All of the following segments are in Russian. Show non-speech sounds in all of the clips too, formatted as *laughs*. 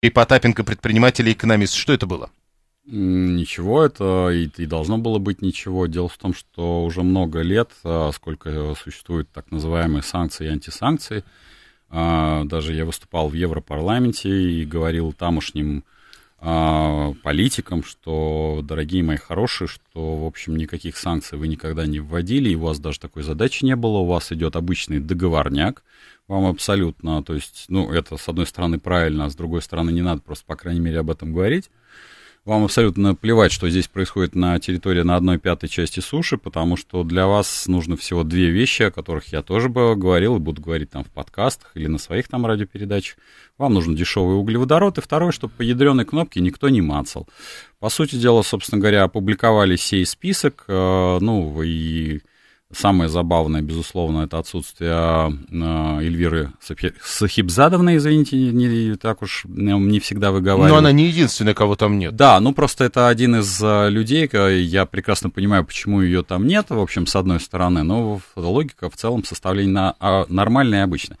И Потапенко, предприниматель и экономист. Что это было? Ничего, это и, и должно было быть ничего. Дело в том, что уже много лет, а, сколько существует так называемые санкции и антисанкции, а, даже я выступал в Европарламенте и говорил тамошним а, политикам, что, дорогие мои хорошие, что, в общем, никаких санкций вы никогда не вводили, и у вас даже такой задачи не было, у вас идет обычный договорняк, вам абсолютно, то есть, ну, это, с одной стороны, правильно, а с другой стороны, не надо просто, по крайней мере, об этом говорить вам абсолютно плевать, что здесь происходит на территории на одной пятой части суши, потому что для вас нужно всего две вещи, о которых я тоже бы говорил и буду говорить там в подкастах или на своих там радиопередачах. Вам нужен дешевый углеводород, и второе, чтобы по ядреной кнопке никто не мацал. По сути дела, собственно говоря, опубликовали сей список, э, ну, и... Самое забавное, безусловно, это отсутствие а, а, Эльвиры Сахибзадовны, извините, не, так уж ну, не всегда выговариваю. Но она не единственная, кого там нет. Да, ну просто это один из а, людей, я прекрасно понимаю, почему ее там нет, в общем, с одной стороны, но логика в целом составление на, нормальная и обычная.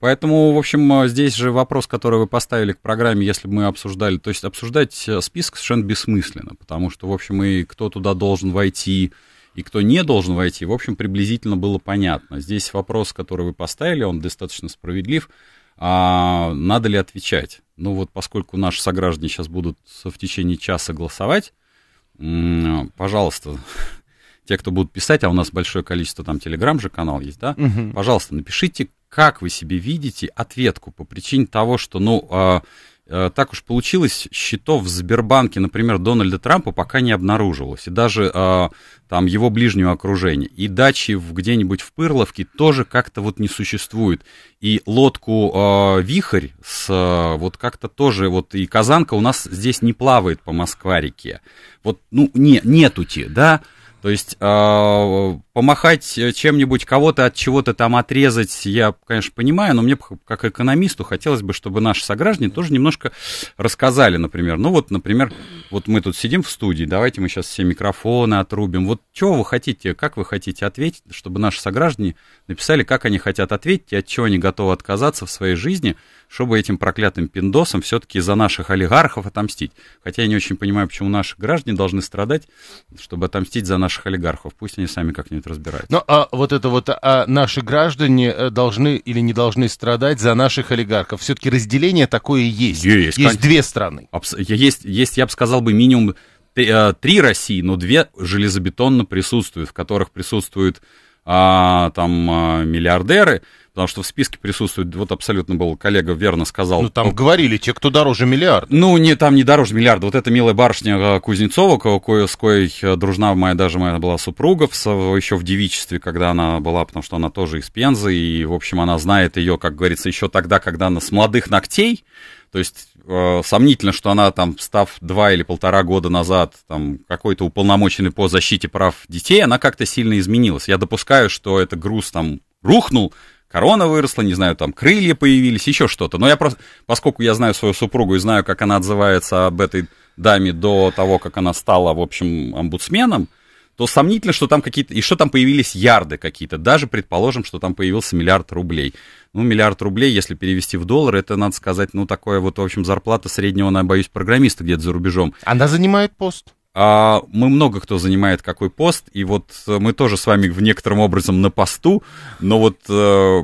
Поэтому, в общем, здесь же вопрос, который вы поставили к программе, если бы мы обсуждали, то есть обсуждать список совершенно бессмысленно, потому что, в общем, и кто туда должен войти, и кто не должен войти, в общем, приблизительно было понятно. Здесь вопрос, который вы поставили, он достаточно справедлив. А надо ли отвечать? Ну вот поскольку наши сограждане сейчас будут в течение часа голосовать, пожалуйста, *laughs* те, кто будут писать, а у нас большое количество там телеграм же канал есть, да, угу. пожалуйста, напишите, как вы себе видите ответку по причине того, что, ну, а, Э, так уж получилось, счетов в Сбербанке, например, Дональда Трампа пока не обнаружилось. И даже э, там его ближнего окружения. И дачи в, где-нибудь в Пырловке тоже как-то вот не существует. И лодку э, «Вихрь» с э, вот как-то тоже, вот и «Казанка» у нас здесь не плавает по Москва-реке. Вот, ну, не, нетути, да. То есть э, помахать чем-нибудь кого-то от чего-то там отрезать, я, конечно, понимаю, но мне как экономисту хотелось бы, чтобы наши сограждане тоже немножко рассказали, например. Ну вот, например, вот мы тут сидим в студии, давайте мы сейчас все микрофоны отрубим. Вот чего вы хотите, как вы хотите ответить, чтобы наши сограждане написали, как они хотят ответить и от чего они готовы отказаться в своей жизни, чтобы этим проклятым пиндосам все-таки за наших олигархов отомстить. Хотя я не очень понимаю, почему наши граждане должны страдать, чтобы отомстить за наших олигархов. Пусть они сами как-нибудь разбираются. Ну, а вот это вот, а наши граждане э, должны или не должны страдать за наших олигархов. Все-таки разделение такое есть. Есть, есть две страны. Абс- есть, есть, я бы сказал бы, минимум э, три России, но две железобетонно присутствуют, в которых присутствует а, там а, миллиардеры, потому что в списке присутствует, вот абсолютно был коллега верно сказал. Ну там ну, говорили, те, кто дороже миллиард? Ну, не, там не дороже миллиарда, вот эта милая барышня а, Кузнецова, кое, с коей э, дружна моя, даже моя была супруга, в, еще в девичестве, когда она была, потому что она тоже из Пензы, и, в общем, она знает ее, как говорится, еще тогда, когда она с молодых ногтей, то есть Э, сомнительно, что она там, став два или полтора года назад там какой-то уполномоченный по защите прав детей, она как-то сильно изменилась. Я допускаю, что это груз там рухнул, корона выросла, не знаю, там крылья появились, еще что-то. Но я просто, поскольку я знаю свою супругу и знаю, как она отзывается об этой даме до того, как она стала, в общем, омбудсменом, то сомнительно, что там какие-то, и что там появились ярды какие-то. Даже предположим, что там появился миллиард рублей. Ну, миллиард рублей, если перевести в доллар, это, надо сказать, ну, такое вот, в общем, зарплата среднего, на, боюсь, программиста где-то за рубежом. Она занимает пост а, мы много кто занимает какой пост, и вот э, мы тоже с вами в некотором образом на посту, но вот э,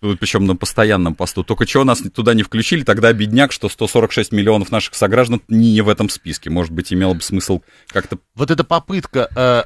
причем на постоянном посту. Только чего нас туда не включили, тогда бедняк, что 146 миллионов наших сограждан не в этом списке. Может быть, имело бы смысл как-то... Вот эта попытка, э,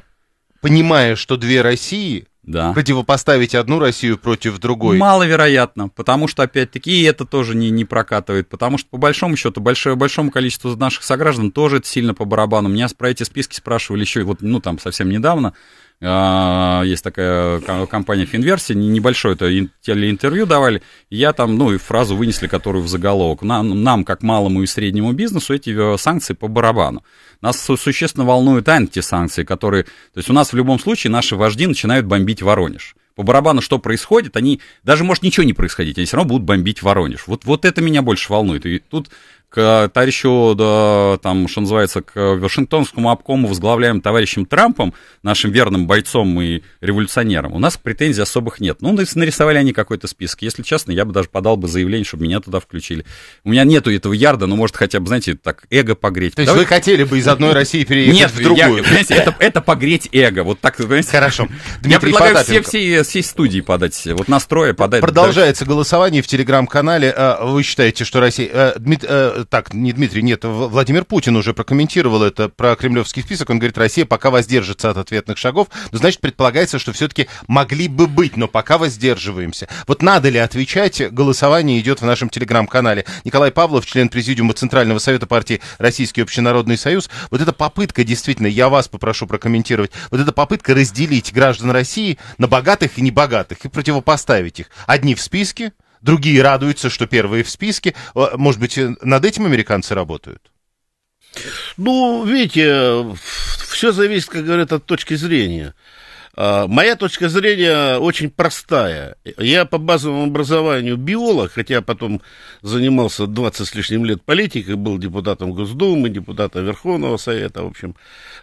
понимая, что две России, да. противопоставить одну Россию против другой. Маловероятно, потому что, опять-таки, и это тоже не, не прокатывает, потому что, по большому счету, большое, большому количеству наших сограждан тоже это сильно по барабану. Меня про эти списки спрашивали еще, вот, ну, там, совсем недавно, а, есть такая компания Финверсия, небольшое это телеинтервью давали, я там, ну, и фразу вынесли, которую в заголовок. Нам, нам, как малому и среднему бизнесу, эти э, санкции по барабану. Нас существенно волнуют антисанкции, которые... То есть у нас в любом случае наши вожди начинают бомбить Воронеж по барабану, что происходит, они даже может ничего не происходить, они все равно будут бомбить Воронеж. Вот, вот это меня больше волнует. И тут к товарищу, да, там, что называется, к Вашингтонскому обкому, возглавляем товарищем Трампом, нашим верным бойцом и революционером, у нас претензий особых нет. Ну, нарисовали они какой-то список. Если честно, я бы даже подал бы заявление, чтобы меня туда включили. У меня нету этого ярда, но, может, хотя бы, знаете, так, эго погреть. То есть Давай... вы хотели бы из одной России переехать нет, в другую? Нет, понимаете, это, это погреть эго. Вот так, знаете, Хорошо. Дмитрий я предлагаю все, все, всей студии подать. Вот настроя подать. Продолжается голосование в телеграм-канале. Э, вы считаете, что Россия... Э, Дмит... Э, так, не Дмитрий, нет, Владимир Путин уже прокомментировал это про кремлевский список. Он говорит, Россия пока воздержится от ответных шагов. Ну, значит, предполагается, что все-таки могли бы быть, но пока воздерживаемся. Вот надо ли отвечать? Голосование идет в нашем телеграм-канале. Николай Павлов, член Президиума Центрального Совета партии Российский Общенародный Союз. Вот эта попытка, действительно, я вас попрошу прокомментировать, вот эта попытка разделить граждан России на богатых и небогатых и противопоставить их. Одни в списке, другие радуются, что первые в списке. Э, может быть, э, над этим американцы работают? Ну, видите, э, все зависит, как говорят, от точки зрения. А, моя точка зрения очень простая. Я по базовому образованию биолог, хотя потом занимался 20 с лишним лет политикой, был депутатом Госдумы, депутатом Верховного Совета, в общем,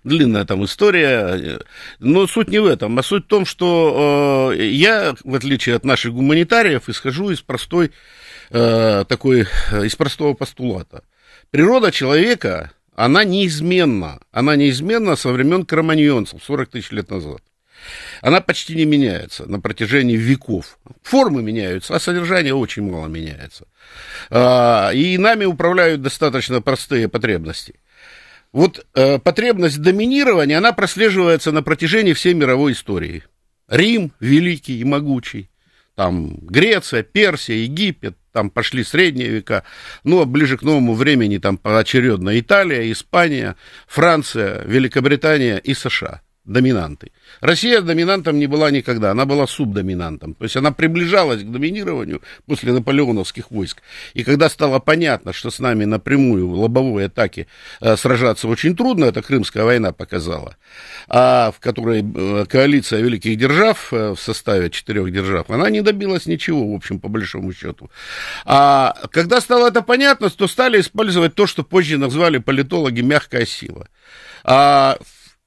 длинная там история. Но суть не в этом, а суть в том, что а, я, в отличие от наших гуманитариев, исхожу из простой а, такой, из простого постулата. Природа человека, она неизменна. Она неизменна со времен кроманьонцев 40 тысяч лет назад она почти не меняется на протяжении веков. Формы меняются, а содержание очень мало меняется. А, и нами управляют достаточно простые потребности. Вот э, потребность доминирования, она прослеживается на протяжении всей мировой истории. Рим великий и могучий, там Греция, Персия, Египет, там пошли средние века, ну, а ближе к новому времени там поочередно Италия, Испания, Франция, Великобритания и США – доминантой Россия доминантом не была никогда, она была субдоминантом. То есть она приближалась к доминированию после наполеоновских войск. И когда стало понятно, что с нами напрямую в лобовой атаке э, сражаться очень трудно, это Крымская война показала, а в которой э, коалиция великих держав э, в составе четырех держав, она не добилась ничего, в общем, по большому счету. А когда стало это понятно, то стали использовать то, что позже назвали политологи мягкая сила. А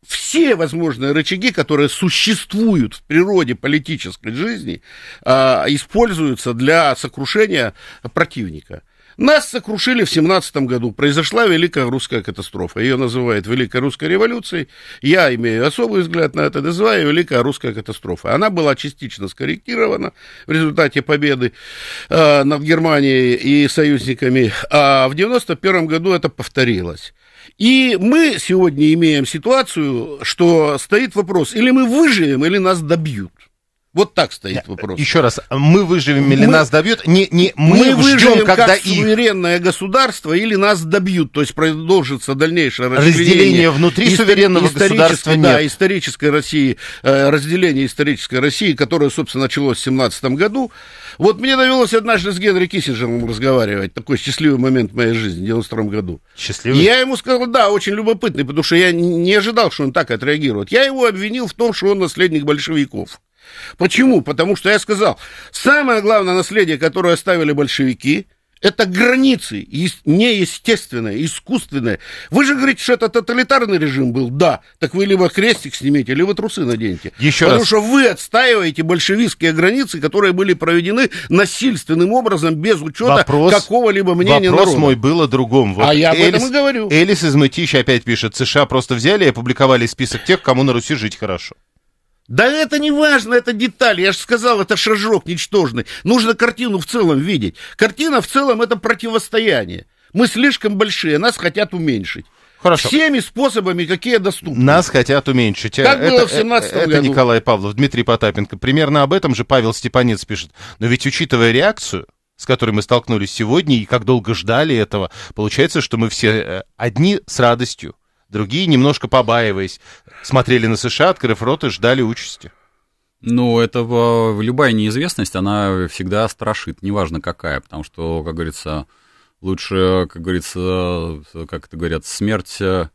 все возможные рычаги, которые существуют в природе политической жизни, а, используются для сокрушения противника. Нас сокрушили в 17 году. Произошла Великая Русская катастрофа. Ее называют Великой Русской революцией. Я имею особый взгляд на это, называю Великая Русская катастрофа. Она была частично скорректирована в результате победы э, над Германией и союзниками. А в 91 году это повторилось. И мы сегодня имеем ситуацию, что стоит вопрос, или мы выживем, или нас добьют. Вот так стоит вопрос. Еще раз, мы выживем или мы, нас добьют? Не, не, мы, мы выживем когда как их... суверенное государство или нас добьют, то есть продолжится дальнейшее разделение. Разделение внутри Истори- суверенного государства нет. Да, исторической России, э, разделение исторической России, которое, собственно, началось в 17 году. Вот мне довелось однажды с Генри Киссинджером разговаривать, такой счастливый момент в моей жизни в 92 году. Счастливый? Я ему сказал, да, очень любопытный, потому что я не ожидал, что он так отреагирует. Я его обвинил в том, что он наследник большевиков. Почему? Потому что я сказал, самое главное наследие, которое оставили большевики, это границы, неестественные, искусственные. Вы же говорите, что это тоталитарный режим был. Да. Так вы либо крестик снимите, либо трусы наденете. Еще Потому раз. что вы отстаиваете большевистские границы, которые были проведены насильственным образом, без учета какого-либо мнения вопрос народа. Вопрос мой был о другом. Вот а я об Элис, этом и говорю. Элис из Мытища опять пишет. США просто взяли и опубликовали список тех, кому на Руси жить хорошо. Да это не важно, это деталь. Я же сказал, это шажок ничтожный. Нужно картину в целом видеть. Картина в целом это противостояние. Мы слишком большие, нас хотят уменьшить. Хорошо. Всеми способами, какие доступны. Нас хотят уменьшить. Как это, было в 17 году. Это Николай Павлов, Дмитрий Потапенко. Примерно об этом же Павел Степанец пишет. Но ведь учитывая реакцию, с которой мы столкнулись сегодня и как долго ждали этого, получается, что мы все э, одни с радостью, Другие, немножко побаиваясь, смотрели на США, открыв рот и ждали участи. Ну, это э, любая неизвестность, она всегда страшит, неважно какая, потому что, как говорится, лучше, как говорится, э, как это говорят, смерть э,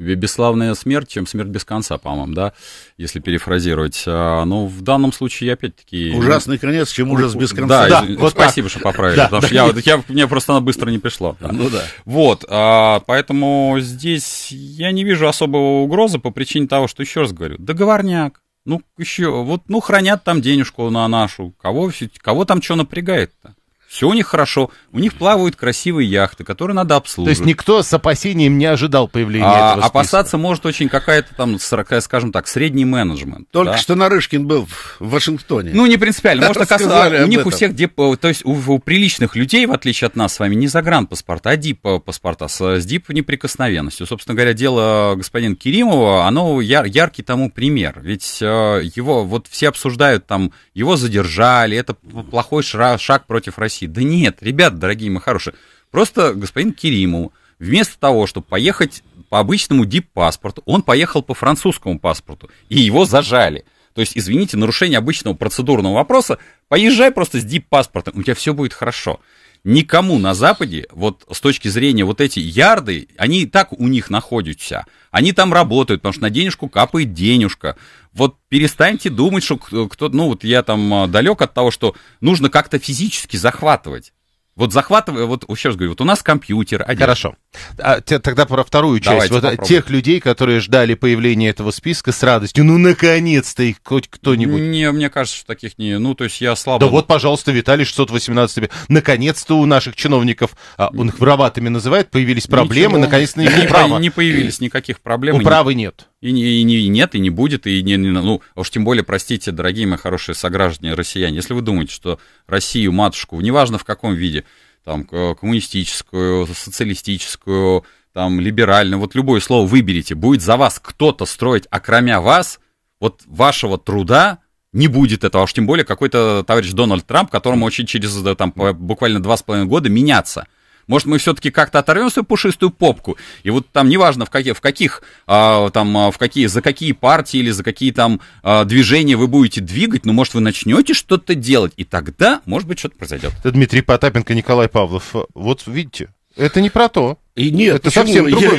бесславная смерть, чем смерть без конца, по-моему, да, если перефразировать. А, но ну, в данном случае, я опять-таки... Ужасный конец, чем ужас без конца. Да, да вот спасибо, так. что поправили, да, потому да, что я, я, мне просто она быстро не пришла. Да. *laughs* Ну да. Вот, а, поэтому здесь я не вижу особого угрозы по причине того, что, еще раз говорю, договорняк. Ну, еще, вот, ну, хранят там денежку на нашу. Кого, кого там что напрягает-то? все у них хорошо, у них плавают красивые яхты, которые надо обслуживать. То есть никто с опасением не ожидал появления а, этого списка. Опасаться может очень какая-то там, скажем так, средний менеджмент. Только да? что Нарышкин был в Вашингтоне. Ну, не принципиально. Может, *laughs* оказаться, у них этом. у всех, деп... Э, то есть у, у приличных людей, в отличие от нас с вами, не загранпаспорта, а дип-паспорта, э, с дип неприкосновенностью. Собственно говоря, дело господина Керимова, оно яр... яркий тому пример. Ведь э, его, вот все обсуждают там, его задержали, это плохой шаг против России России. Да нет, ребят, дорогие мои хорошие, просто господин Керимов вместо того, чтобы поехать по обычному дип-паспорту, он поехал по французскому паспорту, и его зажали. То есть, извините, нарушение обычного процедурного вопроса, поезжай просто с дип-паспортом, у тебя все будет хорошо никому на Западе, вот с точки зрения вот эти ярды, они и так у них находятся. Они там работают, потому что на денежку капает денежка. Вот перестаньте думать, что кто, ну вот я там а, далек от того, что нужно как-то физически захватывать. Вот захватывая, вот еще раз говорю, вот у нас компьютер, одежда. Хорошо. А, те, тогда про вторую часть. Давайте вот а, попробуем. тех людей, которые ждали появления этого списка с радостью. Ну, наконец-то их хоть кто-нибудь. Не, мне кажется, что таких не... Ну, то есть я слабо... Да вот, пожалуйста, Виталий 618. Наконец-то у наших чиновников, а, он их вороватыми называет, появились проблемы, наконец-то на них не, Не появились никаких проблем. Управы нет. И, не, и, не, нет, и не будет, и не, не, ну, ну а уж тем более, простите, дорогие мои хорошие сограждане россияне, если вы думаете, что Россию, матушку, неважно в каком виде, там, коммунистическую, социалистическую, там, либеральную, вот любое слово выберите, будет за вас кто-то строить, окромя а вас, вот вашего труда не будет этого, а уж тем более какой-то товарищ Дональд Трамп, которому очень через да, там, буквально два с половиной года меняться – может, мы все-таки как-то оторвем свою пушистую попку? И вот там неважно, в, какие, в каких, а, там, а, в какие, за какие партии или за какие там а, движения вы будете двигать, но, ну, может, вы начнете что-то делать, и тогда, может быть, что-то произойдет. Это Дмитрий Потапенко, Николай Павлов. Вот видите, это не про то. И нет, это совсем другой я,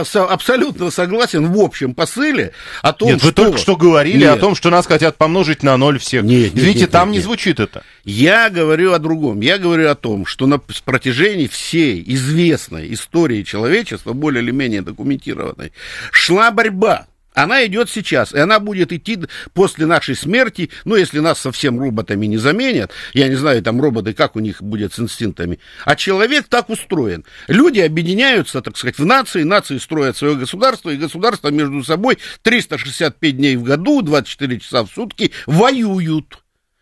взгляд. Я абсолютно согласен в общем посыле о том, нет, что... Вы только что говорили нет. о том, что нас хотят помножить на ноль всех. Нет, Извините, нет, нет, там нет, не звучит это. Я говорю о другом. Я говорю о том, что на протяжении всей известной истории человечества, более или менее документированной, шла борьба она идет сейчас, и она будет идти после нашей смерти, ну, если нас совсем роботами не заменят, я не знаю, там роботы, как у них будет с инстинктами, а человек так устроен. Люди объединяются, так сказать, в нации, нации строят свое государство, и государство между собой 365 дней в году, 24 часа в сутки воюют.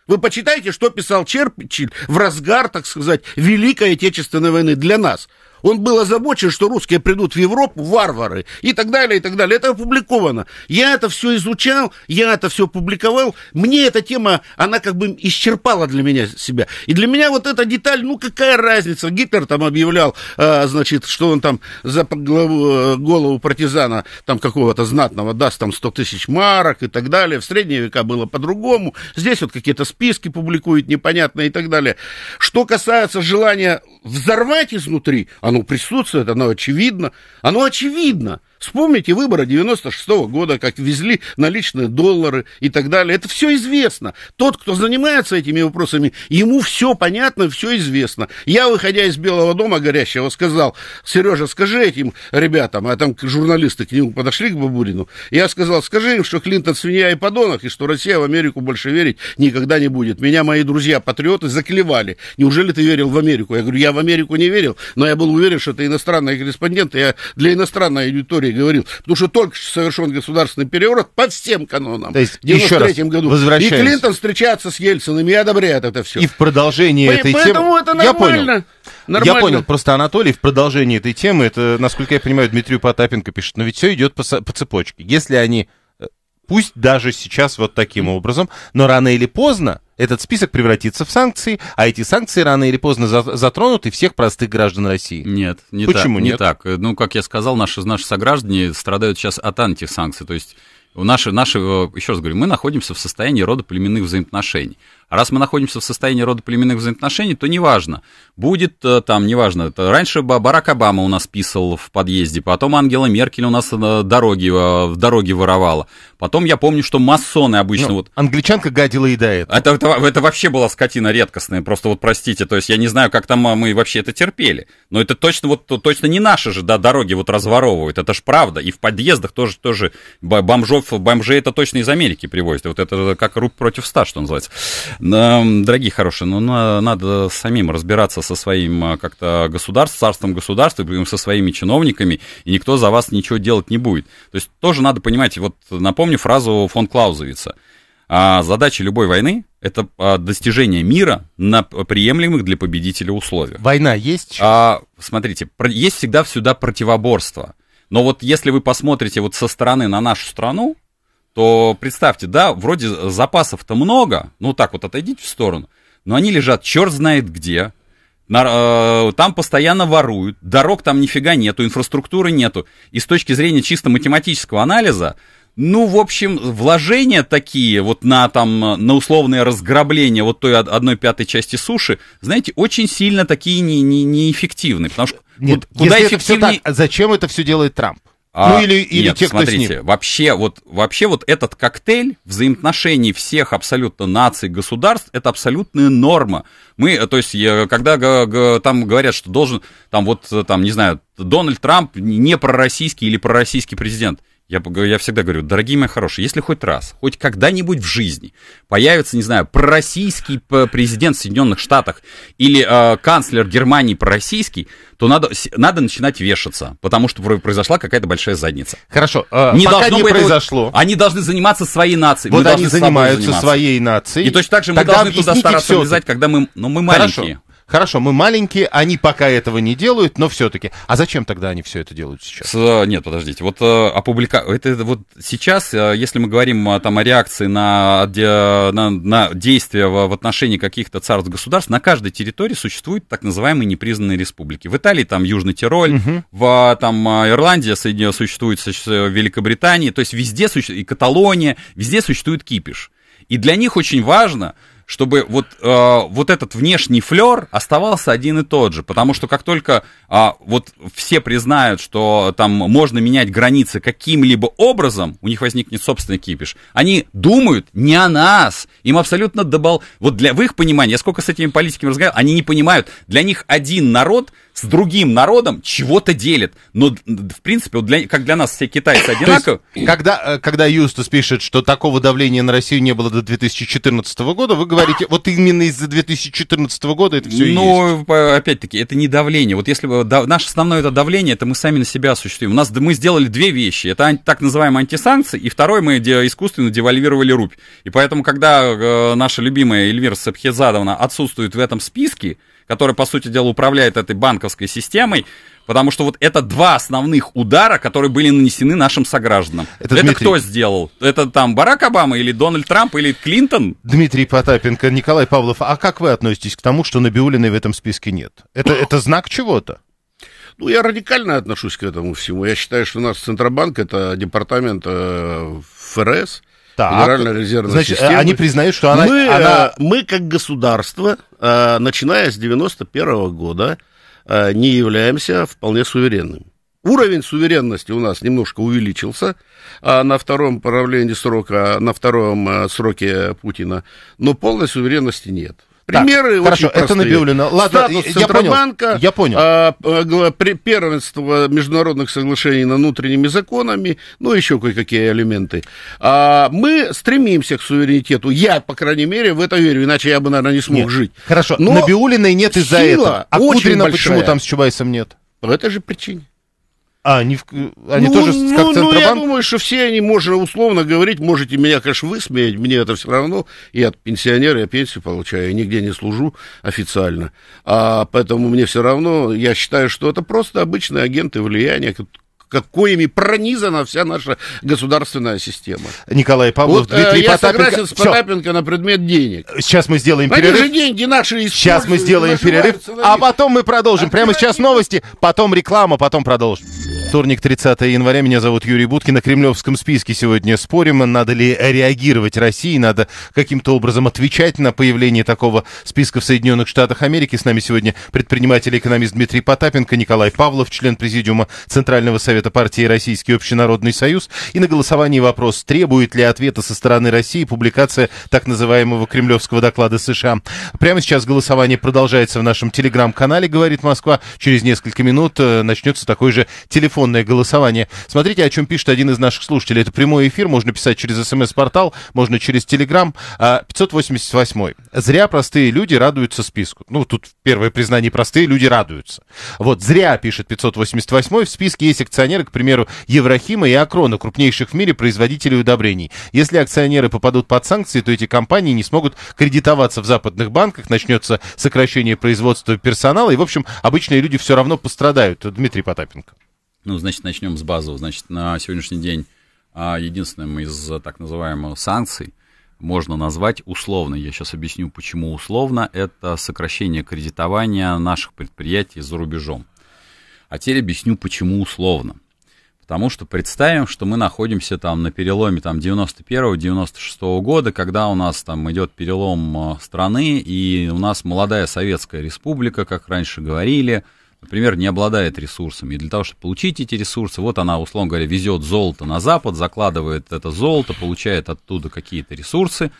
Вы почитайте, что писал Черчилль в разгар, так сказать, Великой Отечественной войны для нас – он был озабочен, что русские придут в Европу, варвары, и так далее, и так далее. Это опубликовано. Я это все изучал, я это все публиковал. Мне эта тема, она как бы исчерпала для меня себя. И для меня вот эта деталь, ну какая разница? Гитлер там объявлял, а, значит, что он там за главу, э, голову партизана там какого-то знатного даст там 100 тысяч марок и так далее. В средние века было по-другому. Здесь вот какие-то списки публикуют непонятные и так далее. Что касается желания взорвать изнутри, оно оно присутствует, оно очевидно. Оно очевидно. Вспомните выборы 96 -го года, как везли наличные доллары и так далее. Это все известно. Тот, кто занимается этими вопросами, ему все понятно, все известно. Я, выходя из Белого дома горящего, сказал, Сережа, скажи этим ребятам, а там журналисты к нему подошли, к Бабурину, я сказал, скажи им, что Клинтон свинья и подонок, и что Россия в Америку больше верить никогда не будет. Меня мои друзья-патриоты заклевали. Неужели ты верил в Америку? Я говорю, я в Америку не верил, но я был уверен, что это иностранные корреспонденты. Я для иностранной аудитории говорил. Потому что только что совершен государственный переворот по всем канонам. То есть, в 93 году. И Клинтон встречается с Ельциным и одобряет это все. И в продолжении по- этой поэтому темы... это нормально. Я понял. Нормально. Я понял, просто Анатолий в продолжении этой темы, это, насколько я понимаю, Дмитрию Потапенко пишет, но ведь все идет по, по цепочке. Если они пусть даже сейчас вот таким образом, но рано или поздно этот список превратится в санкции, а эти санкции рано или поздно затронут и всех простых граждан России. Нет, не Почему так, нет? так? Ну, как я сказал, наши, наши сограждане страдают сейчас от антисанкций, то есть у наши, наши, э, еще раз говорю, мы находимся в состоянии рода племенных взаимоотношений раз мы находимся в состоянии родоплеменных взаимоотношений, то неважно. Будет э, там, неважно, это раньше Барак Обама у нас писал в подъезде, потом Ангела Меркель у нас э, дороги, э, в дороге воровала. Потом я помню, что масоны обычно... Ну, вот... Англичанка гадила и до Это, это, это вообще была скотина редкостная, просто вот простите, то есть я не знаю, как там а, мы вообще это терпели. Но это точно вот точно не наши же да, дороги вот разворовывают, это ж правда. И в подъездах тоже, тоже бомжов, бомжей это точно из Америки привозят. Вот это как руб против ста, что называется. Дорогие хорошие, но ну, надо самим разбираться со своим а, как-то государством, царством государства, со своими чиновниками, и никто за вас ничего делать не будет. То есть тоже надо понимать, вот напомню фразу фон Клаузовица. «А задача любой войны – это а, достижение мира на приемлемых для победителя условиях. Война есть? А, смотрите, есть всегда сюда противоборство. Но вот если вы посмотрите вот со стороны на нашу страну, то представьте, да, вроде запасов-то много, ну так вот отойдите в сторону, но они лежат черт знает где, на, э, там постоянно воруют, дорог там нифига нету, инфраструктуры нету. И с точки зрения чисто математического анализа, ну, в общем, вложения такие вот на там, на условное разграбление вот той одной пятой части суши, знаете, очень сильно такие не, не, неэффективны, потому что Нет, вот, куда эффективнее... так, зачем это все делает Трамп? А, ну или, или нет, те, смотрите, с ним. Вообще вот, вообще вот этот коктейль взаимоотношений всех абсолютно наций, государств, это абсолютная норма. Мы, э, то есть, когда г- г- там говорят, что должен, там вот, э, там, не знаю, Дональд Трамп не пророссийский или пророссийский президент – я, я всегда говорю, дорогие мои хорошие, если хоть раз, хоть когда-нибудь в жизни появится, не знаю, пророссийский президент в Соединенных Штатах или э, канцлер Германии пророссийский, то надо, надо начинать вешаться, потому что произошла какая-то большая задница. Хорошо, э, не пока не произошло. Этого, они должны заниматься своей нацией. Вот они занимаются заниматься. своей нацией. И точно так же Тогда мы должны туда стараться все... влезать, когда мы, ну, мы маленькие. Хорошо. Хорошо, мы маленькие, они пока этого не делают, но все-таки. А зачем тогда они все это делают сейчас? С, э, нет, подождите. Вот э, опублика... это вот сейчас, э, если мы говорим там о реакции на, на, на действия в, отношении каких-то царств государств, на каждой территории существуют так называемые непризнанные республики. В Италии там Южный Тироль, угу. в там Ирландия существует, в Великобритании, то есть везде существует и Каталония, везде существует кипиш. И для них очень важно, чтобы вот, э, вот этот внешний флер оставался один и тот же. Потому что как только э, вот все признают, что там можно менять границы каким-либо образом, у них возникнет собственный кипиш, они думают не о нас. Им абсолютно добал... Вот для в их понимания, я сколько с этими политиками разговаривал, они не понимают. Для них один народ с другим народом чего-то делит. Но, в принципе, вот для, как для нас все китайцы одинаковы. Есть, когда, э, когда Юстас пишет, что такого давления на Россию не было до 2014 года, вы говорите, вот именно из-за 2014 года это все есть. Ну, опять-таки, это не давление. Вот если бы да, наше основное это давление, это мы сами на себя осуществим. У нас мы сделали две вещи. Это так называемые антисанкции, и второе, мы искусственно девальвировали рубь. И поэтому, когда э, наша любимая Эльвира Сапхизадовна отсутствует в этом списке, который, по сути дела, управляет этой банковской системой, потому что вот это два основных удара, которые были нанесены нашим согражданам. Это, это кто сделал? Это там Барак Обама или Дональд Трамп или Клинтон? Дмитрий Потапенко, Николай Павлов, а как вы относитесь к тому, что Набиулиной в этом списке нет? Это, это знак чего-то? Ну, я радикально отношусь к этому всему. Я считаю, что наш Центробанк это департамент э, ФРС, так. Федеральная резервная Значит, э, система. Они признают, что она... Мы, э, она... мы как государство, э, начиная с 91 года, не являемся вполне суверенным. Уровень суверенности у нас немножко увеличился а на втором правлении срока, на втором сроке Путина, но полной суверенности нет. Примеры так, очень хорошо, простые. это набивлено. Ладно, Статус я, Центробанка, понял. Я понял. Э, первенство международных соглашений над внутренними законами, ну, еще кое-какие элементы. А, мы стремимся к суверенитету. Я, по крайней мере, в это верю, иначе я бы, наверное, не смог нет. жить. Хорошо, Но Набиулиной нет из-за этого. А Кудрина большая. почему там с Чубайсом нет? По этой же причине. А, они, они ну, тоже как ну, Центробанк? Ну, я думаю, что все они, можно условно говорить, можете меня, конечно, высмеять, мне это все равно, я пенсионер, я пенсию получаю, я нигде не служу официально, а поэтому мне все равно, я считаю, что это просто обычные агенты влияния, какими пронизана вся наша государственная система. Николай Павлов, вот, Дмитрий э, я Потапенко. Я согласен с Потапенко Всё. на предмет денег. Сейчас мы сделаем Они перерыв. же деньги наши Сейчас мы сделаем перерыв, а потом мы продолжим. А Прямо сейчас новости, потом реклама, потом продолжим. Вторник, 30 января. Меня зовут Юрий Будкин На кремлевском списке сегодня спорим, надо ли реагировать России, надо каким-то образом отвечать на появление такого списка в Соединенных Штатах Америки. С нами сегодня предприниматель и экономист Дмитрий Потапенко, Николай Павлов, член Президиума Центрального Совета партии Российский Общенародный Союз. И на голосовании вопрос, требует ли ответа со стороны России публикация так называемого кремлевского доклада США. Прямо сейчас голосование продолжается в нашем телеграм-канале, говорит Москва. Через несколько минут э, начнется такой же телефон телефонное голосование. Смотрите, о чем пишет один из наших слушателей. Это прямой эфир, можно писать через смс-портал, можно через телеграм. 588. А, зря простые люди радуются списку. Ну, тут первое признание простые люди радуются. Вот, зря, пишет 588, в списке есть акционеры, к примеру, Еврахима и Акрона, крупнейших в мире производителей удобрений. Если акционеры попадут под санкции, то эти компании не смогут кредитоваться в западных банках, начнется сокращение производства персонала, и, в общем, обычные люди все равно пострадают. Дмитрий Потапенко. Ну, значит, начнем с базового. Значит, на сегодняшний день а, единственным из э, так называемых санкций можно назвать условно. Я сейчас объясню, почему условно. Это сокращение кредитования наших предприятий за рубежом. А теперь объясню, почему условно. Потому что представим, что мы находимся там на переломе там, 91-96 года, когда у нас там идет перелом э, страны, и у нас молодая Советская Республика, как раньше говорили, например, не обладает ресурсами. И для того, чтобы получить эти ресурсы, вот она, условно говоря, везет золото на Запад, закладывает это золото, получает оттуда какие-то ресурсы.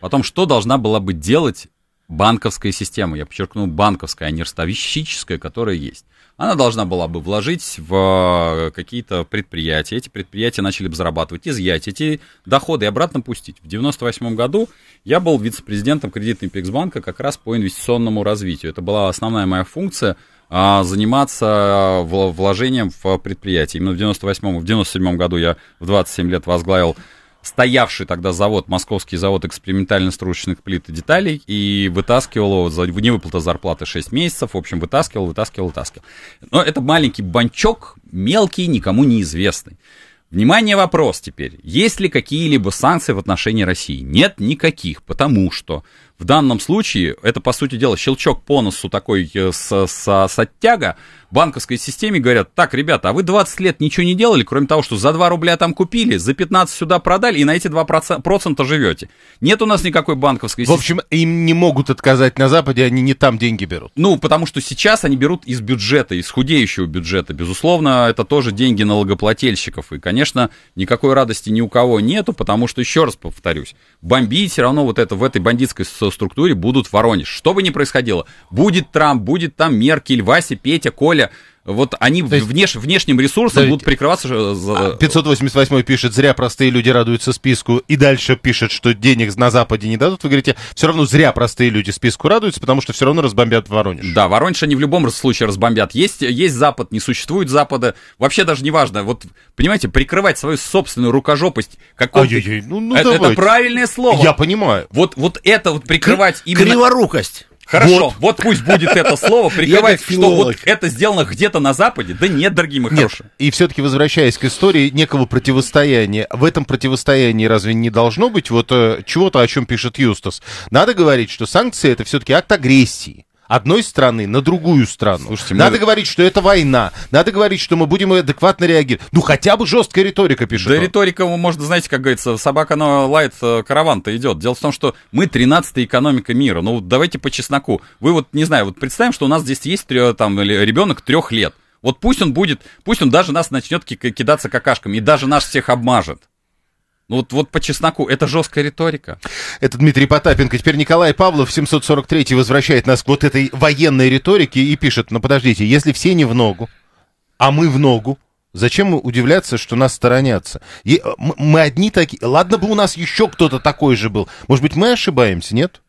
Потом, что должна была бы делать банковская система, я подчеркну, банковская, а не ростовищическая, которая есть. Она должна была бы вложить в э, какие-то предприятия. Эти предприятия начали бы зарабатывать, изъять эти доходы и обратно пустить. В 1998 году я был вице-президентом кредитной Пиксбанка как раз по инвестиционному развитию. Это была основная моя функция – а, заниматься а, вложением в предприятие. Именно в 98 в 97 году я в 27 лет возглавил стоявший тогда завод, московский завод экспериментально-стружечных плит и деталей, и вытаскивал его за невыплата зарплаты 6 месяцев, в общем, вытаскивал, вытаскивал, вытаскивал. Но это маленький банчок, мелкий, никому неизвестный. Внимание, вопрос теперь. Есть ли какие-либо санкции в отношении России? Нет никаких, потому что в данном случае это, по сути дела, щелчок по носу такой с, э, с, с оттяга, банковской системе говорят, так, ребята, а вы 20 лет ничего не делали, кроме того, что за 2 рубля там купили, за 15 сюда продали и на эти 2% процента живете. Нет у нас никакой банковской системы. В общем, им не могут отказать на Западе, они не там деньги берут. Ну, потому что сейчас они берут из бюджета, из худеющего бюджета. Безусловно, это тоже деньги налогоплательщиков. И, конечно, никакой радости ни у кого нету, потому что, еще раз повторюсь, бомбить все равно вот это в этой бандитской структуре будут Воронеж. Что бы ни происходило, будет Трамп, будет там Меркель, Вася, Петя, Коля, деле вот они есть... внеш, внешним ресурсом будут прикрываться. Э, за... 588 а, э, пишет, зря простые люди радуются списку, и дальше пишет, что денег на Западе не дадут. Вы говорите, все равно зря простые люди списку радуются, потому что все равно разбомбят Воронеж. Да, Воронеж они в любом случае разбомбят. Есть, есть Запад, не существует Запада. Вообще даже не важно. Вот, понимаете, прикрывать свою собственную рукожопость какой ну, ну это, это правильное слово. Я понимаю. Вот, вот это вот прикрывать Кри- именно... Криворукость. Хорошо, вот, вот пусть будет это слово, приковать, что вот это сделано где-то на Западе. Да нет, дорогие мои нет. хорошие. И все-таки, возвращаясь к истории некого противостояния, в этом противостоянии разве не должно быть вот э, чего-то, о чем пишет Юстас? Надо говорить, что санкции это все-таки акт агрессии одной страны на другую страну. Слушайте, надо мы... говорить, что это война. Надо говорить, что мы будем адекватно реагировать. Ну, хотя бы жесткая риторика пишет. Да, он. риторика, можно, знаете, как говорится, собака на лает, э, караван-то идет. Дело в том, что мы 13-я экономика мира. Ну, давайте по чесноку. Вы вот, не знаю, вот представим, что у нас здесь есть там ребенок трех лет. Вот пусть он будет, пусть он даже нас начнет кидаться какашками и даже нас всех обмажет. Ну, вот, вот по чесноку, это жесткая риторика. Это Дмитрий Потапенко. Теперь Николай Павлов, 743-й, возвращает нас к вот этой военной риторике и пишет, ну подождите, если все не в ногу, а мы в ногу, Зачем удивляться, что нас сторонятся? Э, мы одни такие. Ладно бы у нас еще кто-то такой же был. Может быть, мы ошибаемся, нет?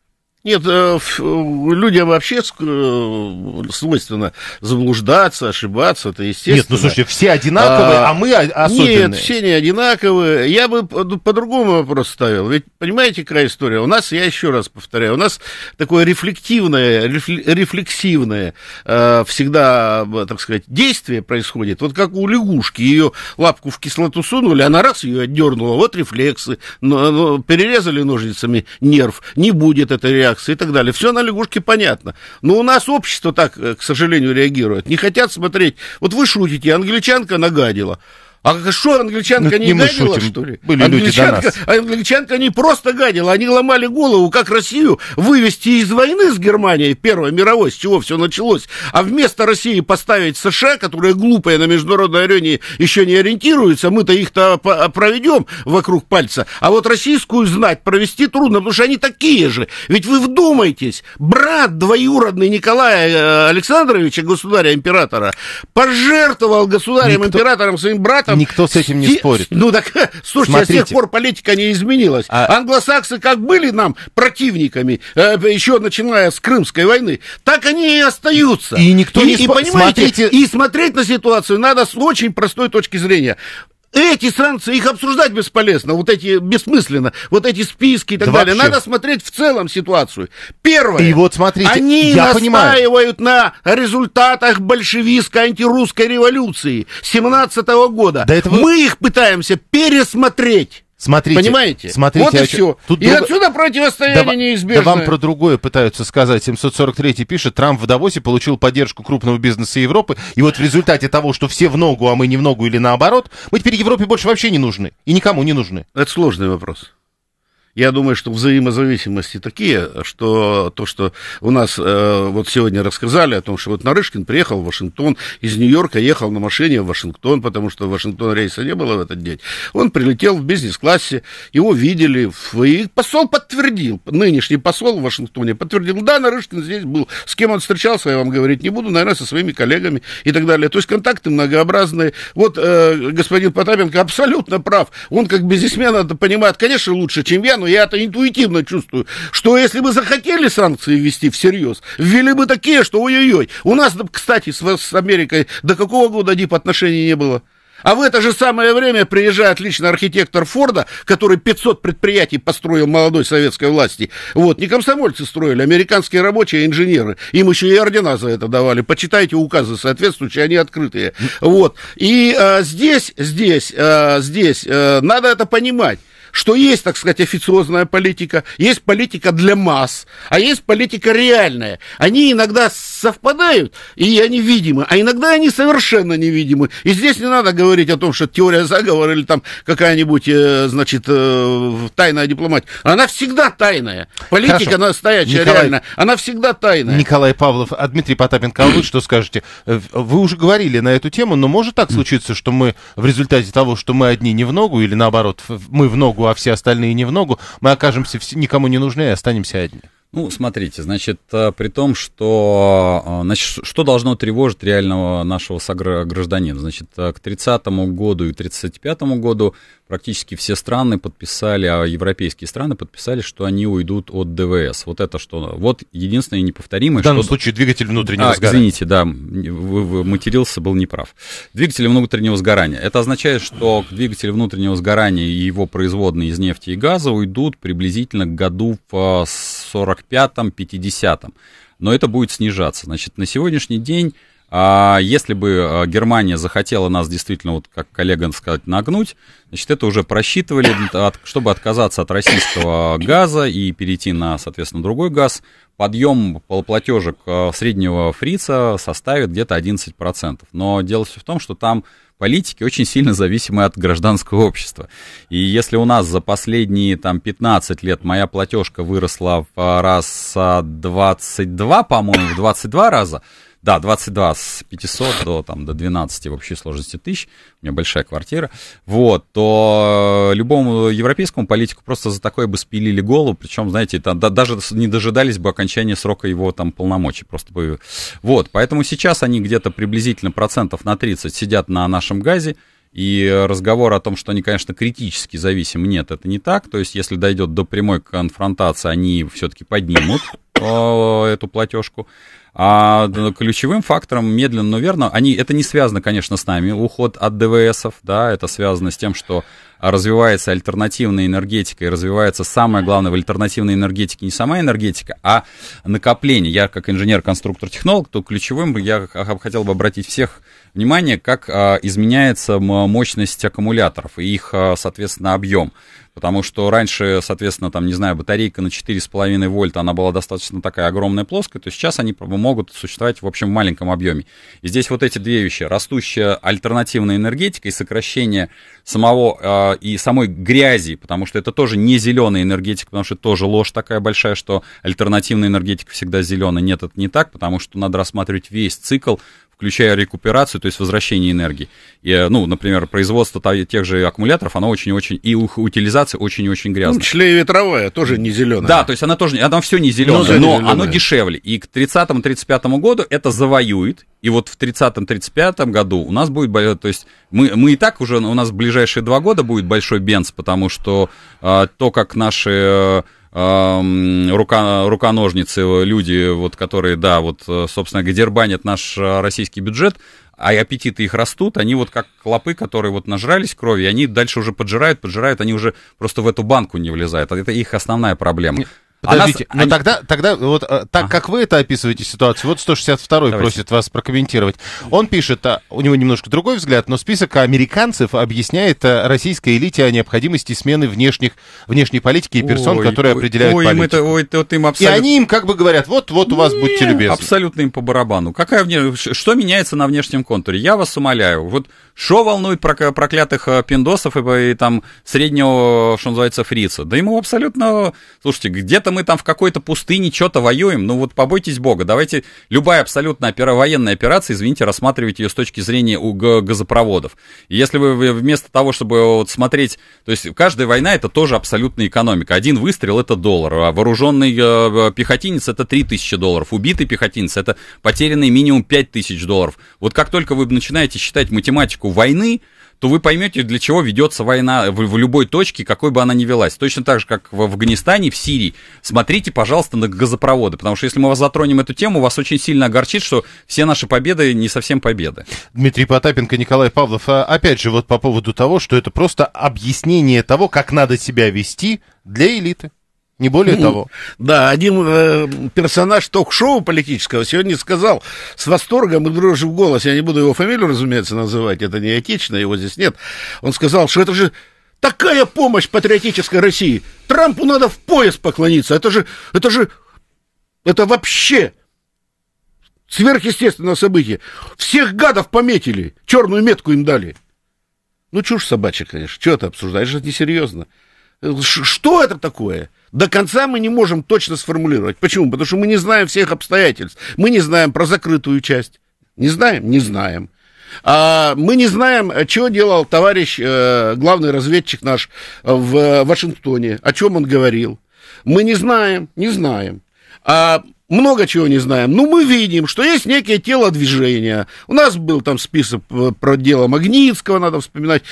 Нет, э, э, людям вообще э, свойственно заблуждаться, ошибаться, это естественно. Нет, ну слушай, все одинаковые, а, а мы особенные. Нет, все не одинаковые. Я бы по-другому вопрос ставил. Ведь, понимаете, какая история? У нас, я еще раз повторяю, у нас такое рефлективное, рефлексивное всегда, так сказать, действие происходит. Вот как у лягушки, ее лапку в кислоту сунули, она раз ее отдернула, вот рефлексы, перерезали ножницами нерв, не будет этой реакции таксы и так далее. Все на лягушке понятно. Но у нас общество так, э, к сожалению, реагирует. Не хотят смотреть. Вот вы шутите, англичанка нагадила. А что, англичанка ну, не, не гадила, шутим. что ли? Были англичанка, люди до нас. Англичанка не просто гадила, они ломали голову, как Россию вывести из войны с Германией Первой мировой, с чего все началось. А вместо России поставить США, которые глупые на международной арене еще не ориентируются, мы-то их-то а, проведем вокруг пальца. А вот российскую знать провести трудно, потому что они такие же. Ведь вы вдумайтесь, брат двоюродный Николая э, Александровича, государя-императора, пожертвовал государем-императором своим братом там... Никто с этим не спорит. Ну так, *laughs* слушайте, Смотрите. с тех пор политика не изменилась. А... Англосаксы как были нам противниками, э, еще начиная с Крымской войны, так они и остаются. И никто и, не... И, спо... понимаете, Смотрите... и смотреть на ситуацию надо с очень простой точки зрения эти санкции, их обсуждать бесполезно, вот эти бессмысленно, вот эти списки и так да далее. Вообще. Надо смотреть в целом ситуацию. Первое. И вот смотрите, они я настаивают понимаю. на результатах большевистской антирусской революции 17 -го года. Да это вы... Мы их пытаемся пересмотреть. Смотрите, Понимаете? Смотрите, вот и все. Тут и друг... отсюда противостояние да, неизбежное. Да вам про другое пытаются сказать. 743 пишет, Трамп в Давосе получил поддержку крупного бизнеса Европы, и вот в результате того, что все в ногу, а мы не в ногу или наоборот, мы теперь Европе больше вообще не нужны. И никому не нужны. Это сложный вопрос. Я думаю, что взаимозависимости такие, что то, что у нас э, вот сегодня рассказали о том, что вот Нарышкин приехал в Вашингтон, из Нью-Йорка ехал на машине в Вашингтон, потому что в Вашингтон рейса не было в этот день. Он прилетел в бизнес-классе, его видели, и посол подтвердил, нынешний посол в Вашингтоне подтвердил, да, Нарышкин здесь был, с кем он встречался, я вам говорить не буду, наверное, со своими коллегами и так далее. То есть контакты многообразные. Вот э, господин Потапенко абсолютно прав, он как бизнесмен это понимает, конечно, лучше, чем я, но но я это интуитивно чувствую, что если бы захотели санкции ввести всерьез, ввели бы такие, что ой-ой-ой. У нас, кстати, с, с Америкой до какого года ДИП отношений не было? А в это же самое время приезжает лично архитектор Форда, который 500 предприятий построил молодой советской власти. Вот, не комсомольцы строили, американские рабочие инженеры. Им еще и ордена за это давали. Почитайте указы соответствующие, они открытые. Вот. И э, здесь, здесь, э, здесь э, надо это понимать что есть, так сказать, официозная политика, есть политика для масс, а есть политика реальная. Они иногда совпадают, и они видимы, а иногда они совершенно невидимы. И здесь не надо говорить о том, что теория заговора или там какая-нибудь, э, значит, э, тайная дипломатия. Она всегда тайная. Политика Хорошо. настоящая, Николай... реальная. Она всегда тайная. Николай Павлов, а Дмитрий Потапенко, а вы что скажете? Э, вы уже говорили на эту тему, но может так случиться, что мы в результате того, что мы одни не в ногу, или наоборот, мы в ногу ногу, а все остальные не в ногу, мы окажемся никому не нужны и останемся одни. Ну, смотрите, значит, э, при том, что, э, значит, что должно тревожить реального нашего гражданина? Значит, э, к 30 году и 35 году практически все страны подписали, а европейские страны подписали, что они уйдут от ДВС. Вот это что? Вот единственное неповторимое... В данном что... случае двигатель внутреннего а, сгорания. Извините, да, вы, вы матерился, был неправ. Двигатель внутреннего сгорания. Это означает, что двигатель внутреннего сгорания и его производные из нефти и газа уйдут приблизительно к году в 40 пятом, пятидесятом, Но это будет снижаться. Значит, на сегодняшний день, а, если бы а, Германия захотела нас действительно, вот как коллега сказать, нагнуть, значит, это уже просчитывали, чтобы отказаться от российского газа и перейти на, соответственно, другой газ, подъем платежек а, среднего фрица составит где-то 11%. Но дело все в том, что там политики очень сильно зависимы от гражданского общества. И если у нас за последние там 15 лет моя платежка выросла в а, раз 22, а, по-моему, в 22 раза, да, 22 с 500 до, там, до 12 в общей сложности тысяч, у меня большая квартира, вот, то любому европейскому политику просто за такое бы спилили голову, причем, знаете, там, да, даже не дожидались бы окончания срока его там полномочий, просто бы, вот, поэтому сейчас они где-то приблизительно процентов на 30 сидят на нашем газе, и разговор о том, что они, конечно, критически зависимы, нет, это не так. То есть, если дойдет до прямой конфронтации, они все-таки поднимут э, эту платежку. А ключевым фактором, медленно, но верно, они, это не связано, конечно, с нами, уход от ДВСов, да, это связано с тем, что а развивается альтернативная энергетика и развивается самое главное в альтернативной энергетике не сама энергетика, а накопление. Я как инженер-конструктор-технолог, то ключевым я хотел бы обратить всех внимание, как а, изменяется мощность аккумуляторов и их, а, соответственно, объем. Потому что раньше, соответственно, там, не знаю, батарейка на 4,5 вольта, она была достаточно такая огромная, плоская, то сейчас они могут существовать, в общем, в маленьком объеме. И здесь вот эти две вещи, растущая альтернативная энергетика и сокращение самого и самой грязи, потому что это тоже не зеленая энергетика, потому что тоже ложь такая большая, что альтернативная энергетика всегда зеленая. Нет, это не так, потому что надо рассматривать весь цикл включая рекуперацию, то есть возвращение энергии. И, э, ну, например, производство тех же аккумуляторов, оно очень-очень, и их утилизация очень-очень ну, грязная. Ну, числе и ветровая тоже не зеленая. Да, то есть она тоже, она все не зеленая, но, но оно дешевле. И к 30-35 году это завоюет, и вот в 30-35 году у нас будет, то есть мы, мы и так уже, у нас в ближайшие два года будет большой бенз, потому что э, то, как наши... Э, рука, руконожницы, э, люди, вот, которые, да, вот, э, собственно, дербанят наш э, российский бюджет, а аппетиты их растут, они вот как клопы, которые вот нажрались крови, они дальше уже поджирают, поджирают, они уже просто в эту банку не влезают. Это их основная проблема. А Подождите, а нас... но тогда, тогда вот э, так а. как вы это описываете ситуацию, вот 162-й просит вас прокомментировать. Он пишет, а, у него немножко другой взгляд, но список американцев объясняет а, российской элите о необходимости смены внешних, внешней политики и персон, ой, которые ой, определяют ой, политику. Им это, ой, вот им абсолют... И они им как бы говорят, вот, вот у вас, Нет, будьте любезны. Абсолютно им по барабану. Какая внеш... Что меняется на внешнем контуре? Я вас умоляю, вот что волнует э, проклятых э, пиндосов и, и там среднего, что называется, фрица? Да ему абсолютно... Слушайте, где-то мы там в какой-то пустыне что-то воюем, ну вот побойтесь бога, давайте любая абсолютно опера... военная операция, извините, рассматривать ее с точки зрения у газопроводов. И если вы вместо того, чтобы вот смотреть... То есть каждая война это тоже абсолютная экономика. Один выстрел это доллар, а вооруженный э, э, пехотинец это 3000 долларов, убитый пехотинец это потерянный минимум 5000 долларов. Вот как только вы начинаете считать математику тематику войны, то вы поймете, для чего ведется война в, в любой точке, какой бы она ни велась. Точно так же, как в Афганистане, в Сирии. Смотрите, пожалуйста, на газопроводы, потому что если мы вас затронем эту тему, вас очень сильно огорчит, что все наши победы не совсем победы. Дмитрий Потапенко, Николай Павлов. А опять же, вот по поводу того, что это просто объяснение того, как надо себя вести для элиты. Не более того. Да, один э, персонаж ток-шоу политического сегодня сказал с восторгом и дрожью в голос, я не буду его фамилию, разумеется, называть, это не отечно, его здесь нет. Он сказал, что это же такая помощь патриотической России. Трампу надо в пояс поклониться. Это же, это же, это вообще сверхъестественное событие. Всех гадов пометили, черную метку им дали. Ну, чушь собачья, конечно. что это обсуждаешь? Это несерьезно. Что это такое? до конца мы не можем точно сформулировать. Почему? Потому что мы не знаем всех обстоятельств. Мы не знаем про закрытую часть. Не знаем? Не знаем. А мы не знаем, э, что делал товарищ, э, главный разведчик наш э, в Вашингтоне, о чем он говорил. Мы не знаем, не знаем. А много чего не знаем. Но ну, мы видим, что есть некие телодвижения. У нас был там список про дело Магнитского, надо вспоминать.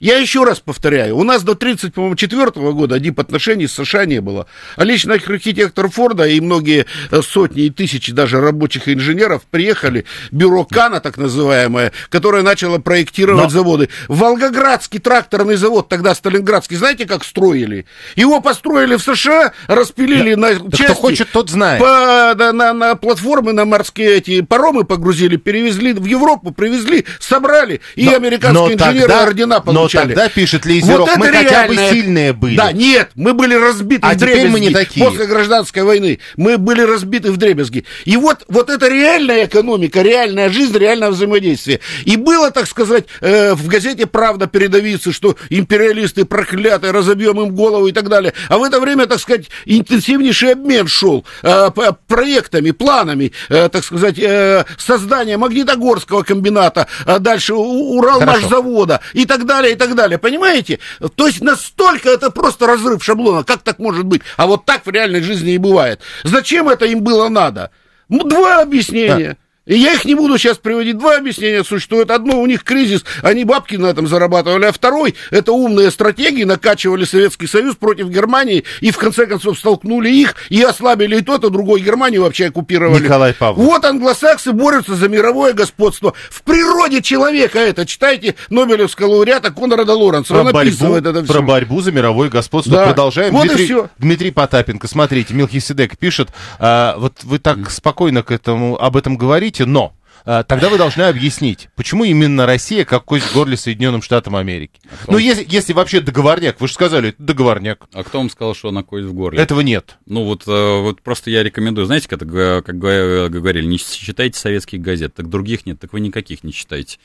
Я еще раз повторяю, у нас до 34 -го года дип-отношений с США не было. А лично архитектор Форда и многие э, сотни и тысячи даже рабочих и инженеров приехали, бюро Кана, так называемое, которое начало проектировать Но... заводы. Волгоградский тракторный завод, тогда Сталинградский, знаете, как строили? Его построили в США, распилили да. на да части. Кто хочет, тот знает. По, на, на, на платформы, на морские эти паромы погрузили, перевезли в Европу, привезли, собрали. И американские Но инженеры тогда... ордена получили молчали. Ну, тогда пишет Лизеров, вот мы реальное... хотя бы сильные были. Да, нет, мы были разбиты а в дребезги. теперь мы не такие. После гражданской войны мы были разбиты в дребезги. И вот, вот это реальная экономика, реальная жизнь, реальное взаимодействие. И было, так сказать, э, в газете «Правда» передавиться, что империалисты проклятые, разобьем им голову и так далее. А в это время, так сказать, интенсивнейший обмен шел э, проектами, планами, э, так сказать, э, создания Магнитогорского комбината, а дальше Уралмашзавода и так далее, так далее, понимаете? То есть настолько это просто разрыв шаблона, как так может быть? А вот так в реальной жизни и бывает. Зачем это им было надо? два объяснения. Да. И я их не буду сейчас приводить. Два объяснения существуют Одно, у них кризис, они бабки на этом зарабатывали. А второй, это умные стратегии, накачивали Советский Союз против Германии и, в конце концов, столкнули их и ослабили и тот, и другой Германию вообще оккупировали. Николай Павлович Вот англосаксы борются за мировое господство. В природе человека это, читайте, Нобелевского лауреата Конрада Лоренса. Про, Он борьбу, это все. про борьбу за мировое господство. Да. Продолжаем. Вот Дмитрий, и все. Дмитрий Потапенко, смотрите, Милхиседек пишет, а, вот вы так спокойно к этому, об этом говорите, говорите «но», э, тогда вы должны объяснить, почему именно Россия как кость в горле Соединенным Штатам Америки. А ну, если, если вообще договорняк, вы же сказали, это договорняк. А кто вам сказал, что она кость в горле? Этого нет. Ну, вот, э, вот просто я рекомендую, знаете, как, э, как говорили, не читайте советских газет, так других нет, так вы никаких не читайте.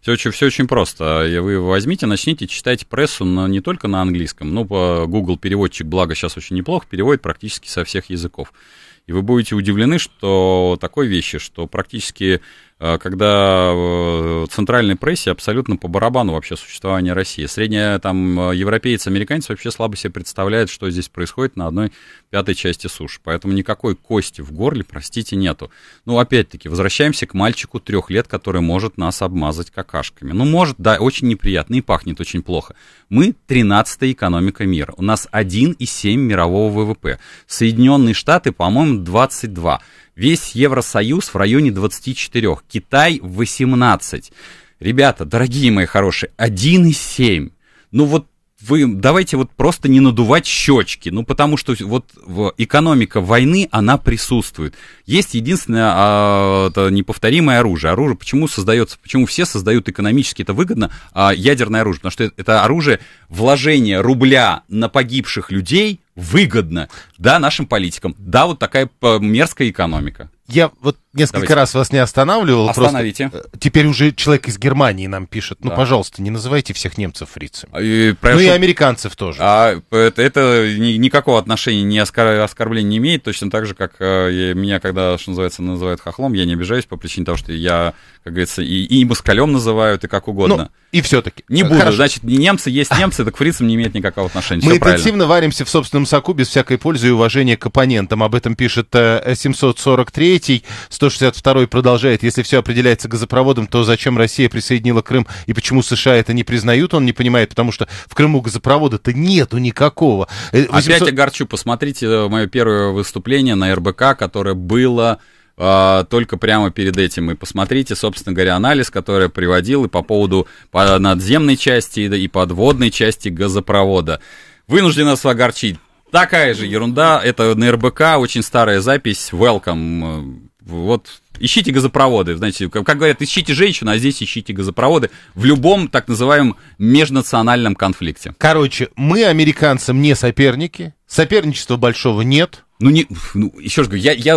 Все очень, все очень просто. Вы возьмите, начните читать прессу на, не только на английском, но по Google переводчик, благо сейчас очень неплохо, переводит практически со всех языков. И вы будете удивлены, что такой вещи, что практически Э, когда э, центральной прессе абсолютно по барабану вообще существование России. Средняя там э, европеец, американец вообще слабо себе представляет, что здесь происходит на одной пятой части суши. Поэтому никакой кости в горле, простите, нету. Ну, опять-таки, возвращаемся к мальчику трех лет, который может нас обмазать какашками. Ну, может, да, очень неприятно и пахнет очень плохо. Мы 13-я экономика мира. У нас 1,7 мирового ВВП. Соединенные Штаты, по-моему, 22. Весь Евросоюз в районе 24, Китай 18. Ребята, дорогие мои хорошие, 1,7. Ну вот вы давайте вот просто не надувать щечки, ну потому что вот экономика войны, она присутствует. Есть единственное а, это неповторимое оружие. Оружие почему создается, почему все создают экономически это выгодно, а, ядерное оружие, потому что это, оружие вложение рубля на погибших людей, выгодно, да, нашим политикам, да, вот такая мерзкая экономика. Я вот несколько Давайте. раз вас не останавливал. Остановите. Просто, э, теперь уже человек из Германии нам пишет. Ну, да. пожалуйста, не называйте всех немцев фрицами. А, и, прошу... Ну и американцев тоже. А это, это ни, никакого отношения, ни оскор... оскорбления не имеет. Точно так же, как э, меня, когда, что называется, называют хохлом, я не обижаюсь по причине того, что я, как говорится, и, и москалем называют, и как угодно. Ну, и все-таки. Не буду. Хорошо. Значит, немцы есть немцы, так фрицам не имеет никакого отношения. Мы Все интенсивно правильно. варимся в собственном соку без всякой пользы и уважения к оппонентам. Об этом пишет 743 э, третий, 162 продолжает. Если все определяется газопроводом, то зачем Россия присоединила Крым и почему США это не признают, он не понимает, потому что в Крыму газопровода-то нету никакого. 800... Э, Опять огорчу, посмотрите э, мое первое выступление на РБК, которое было а, только прямо перед этим. И посмотрите, собственно говоря, анализ, который я приводил и по поводу надземной части и подводной части газопровода. Вынужден нас огорчить. Такая же ерунда. Это на РБК очень старая запись. Welcome. Вот ищите газопроводы. Знаете, как, как говорят, ищите женщину, а здесь ищите газопроводы в любом так называемом межнациональном конфликте. Короче, мы американцам не соперники. Соперничества большого нет. Ну, не, ну еще раз говорю, я, я,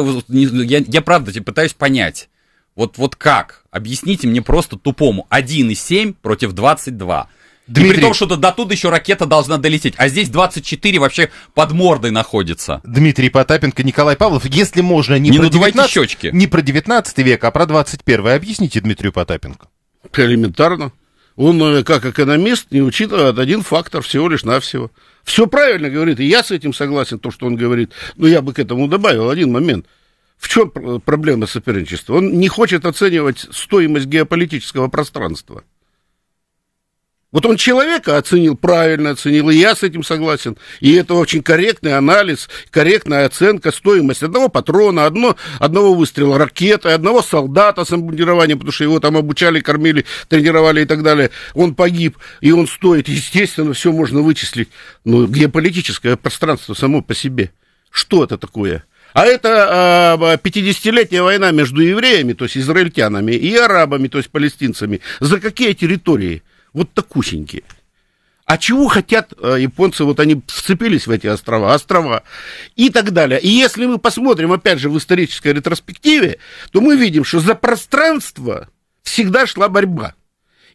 я, я правда типа, пытаюсь понять. Вот, вот как? Объясните мне просто тупому. 1,7 против 22. Дмитрий... И при том, что до туда еще ракета должна долететь. А здесь 24 вообще под мордой находится. Дмитрий Потапенко, Николай Павлов. Если можно, не, не про 19... щечки. Не про 19 век, а про 21. Объясните Дмитрию Потапенко. Элементарно. Он, э, как экономист, не учитывает один фактор всего лишь навсего. Все правильно говорит, и я с этим согласен, то, что он говорит. Но я бы к этому добавил один момент. В чем проблема соперничества? Он не хочет оценивать стоимость геополитического пространства. Вот он человека оценил, правильно оценил, и я с этим согласен. И это очень корректный анализ, корректная оценка стоимости одного патрона, одно, одного выстрела ракеты, одного солдата с обмундированием, потому что его там обучали, кормили, тренировали и так далее. Он погиб, и он стоит. Естественно, все можно вычислить. Но ну, геополитическое пространство само по себе. Что это такое? А это 50-летняя а, война между евреями, то есть израильтянами, и арабами, то есть палестинцами. За какие территории? Вот такусенькие. А чего хотят э, японцы? Вот они вцепились в эти острова, острова и так далее. И если мы посмотрим, опять же, в исторической ретроспективе, то мы видим, что за пространство всегда шла борьба.